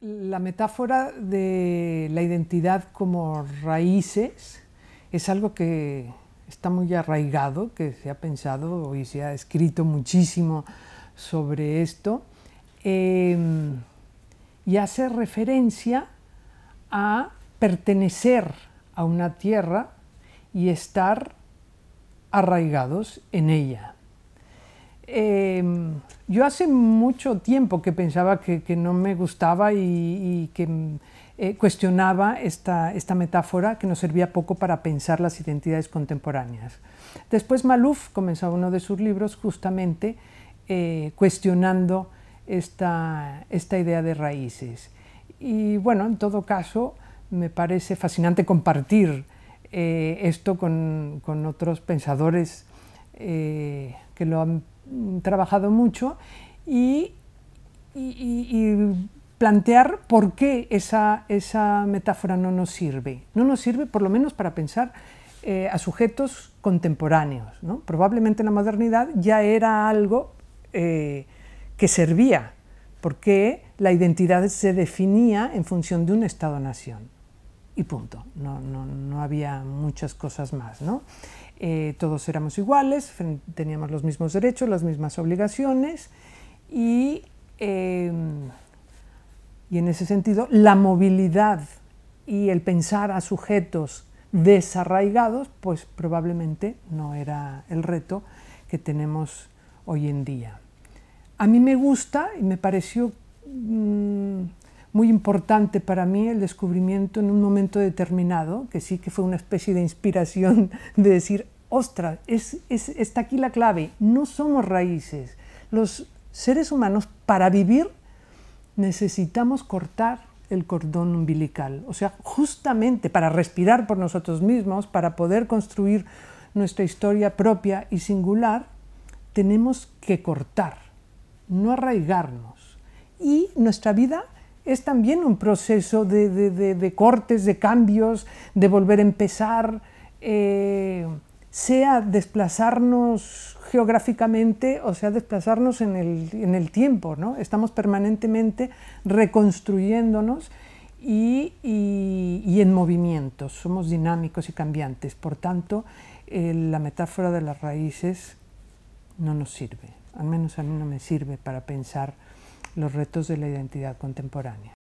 la metáfora de la identidad como raíces es algo que está muy arraigado, que se ha pensado y se ha escrito muchísimo sobre esto, em, y hace referencia a pertenecer a una tierra y estar arraigados en ella. Em, yo hace mucho tiempo que pensaba que, no me gustaba y, que em, eh, cuestionaba esta, esta metáfora que nos servía poco para pensar las identidades contemporáneas. Después Maluf comenzó uno de sus libros justamente eh, cuestionando esta, esta idea de raíces. Y bueno, en todo caso, me parece fascinante compartir eh, esto con, con, otros pensadores que lo han Mm, trabajado mucho y, y, plantear por qué esa, esa, metáfora no nos sirve. No nos sirve por lo menos para pensar eh, a sujetos contemporáneos. ¿no? Probablemente la modernidad ya era algo eh, que servía, porque la identidad se definía en función de un Estado-nación y punto. No, no, había muchas cosas más, eh, todos éramos iguales, teníamos los mismos derechos, las mismas obligaciones y, em, y en ese sentido la movilidad y el pensar a sujetos desarraigados, pues probablemente no era el reto que tenemos hoy en día. A mí me gusta y me pareció mm, muy importante para mí el descubrimiento en un momento determinado, que sí que fue una especie de inspiración de decir, ostras, está aquí la clave, no somos raíces. Los seres humanos para vivir necesitamos cortar el cordón umbilical, o sea, justamente para respirar por nosotros mismos, para poder construir nuestra historia propia y singular, tenemos que cortar, no arraigarnos. Y nuestra vida es también un proceso de, cortes, de cambios, de volver a empezar, eh, sea desplazarnos geográficamente o sea desplazarnos en el, tiempo. Estamos permanentemente reconstruyéndonos y, en movimiento, somos dinámicos y cambiantes. Por tanto, eh, la metáfora de las raíces no nos sirve, al menos a mí no me sirve para pensar los retos de la identidad contemporánea.